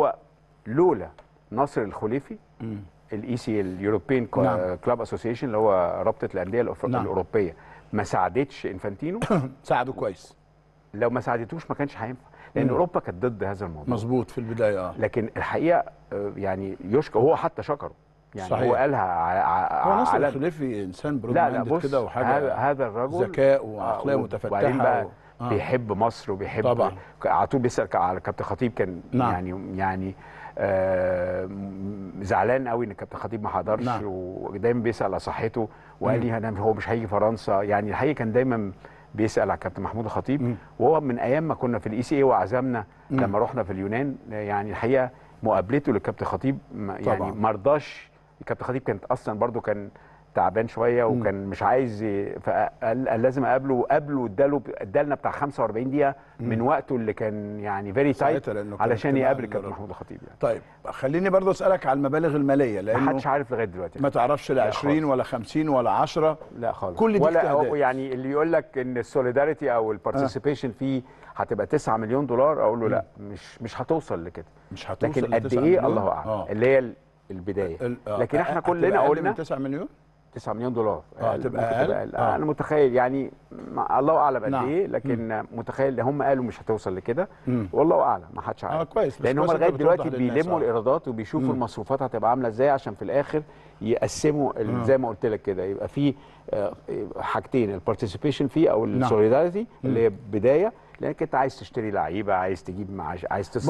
هو لولا نصر الخليفي الاي سي اليوروبين كلاب اسوسيشن اللي هو رابطه الانديه نعم. الاوروبيه نعم. ما ساعدتش انفانتينو ساعده كويس لو ما ساعدتوش ما كانش هينفع لان اوروبا كانت ضد هذا الموضوع مظبوط في البدايه اه لكن الحقيقه آه، يعني يشكر هو حتى شكره يعني صحيح. هو قالها على هو نصر الخليفي انسان برود كده وحاجه هذا الرجل ذكاء وعقليه متفتحه بقى و... آه. بيحب مصر وبيحب طبعا على طول بيسال على كابتن خطيب كان نعم. يعني يعني آه زعلان قوي ان كابتن خطيب ما حضرش نعم. ودايما بيسال على صحته وقال لي انا هو مش هيجي فرنسا يعني الحقيقه كان دايما بيسال على كابتن محمود الخطيب وهو من ايام ما كنا في الاي سي e اي وعزمنا لما رحنا في اليونان يعني الحقيقه مقابلته للكابتن خطيب يعني ما رضاش الكابتن خطيب كانت اصلا برده كان تعبان شويه وكان مش عايز فقال لازم اقابله وقابله اداله ادالنا بتاع 45 دقيقه من وقته اللي كان يعني فيري تايت علشان يقابل كابتن محمود الخطيب يعني طيب خليني برضه اسالك على المبالغ الماليه لانه محدش عارف لغايه دلوقتي ما تعرفش لا 20 ولا 50 ولا 10 لا خالص كل دي ولا يعني اللي يقول لك ان السوليداريتي او البارتيسيبيشن فيه هتبقى 9 مليون دولار اقول له لا مش مش هتوصل لكده مش هتوصل لكن قد ايه الله اعلم آه. اللي هي البدايه آه. لكن احنا كلنا قلنا 9 مليون 9 مليون دولار اه تبقى اقل آه. انا متخيل يعني الله اعلم قد نعم. ايه لكن م. متخيل هم قالوا مش هتوصل لكده والله اعلم ما حدش عارف آه كويس لان هم لغايه دلوقتي بيلموا آه. الايرادات وبيشوفوا المصروفات هتبقى عامله ازاي عشان في الاخر يقسموا زي ما قلت لك كده يبقى في آه، حاجتين البارتيسيبيشن فيه او السوليداريتي نعم. اللي هي بدايه لانك انت عايز تشتري لعيبه عايز تجيب معاش عايز تصرف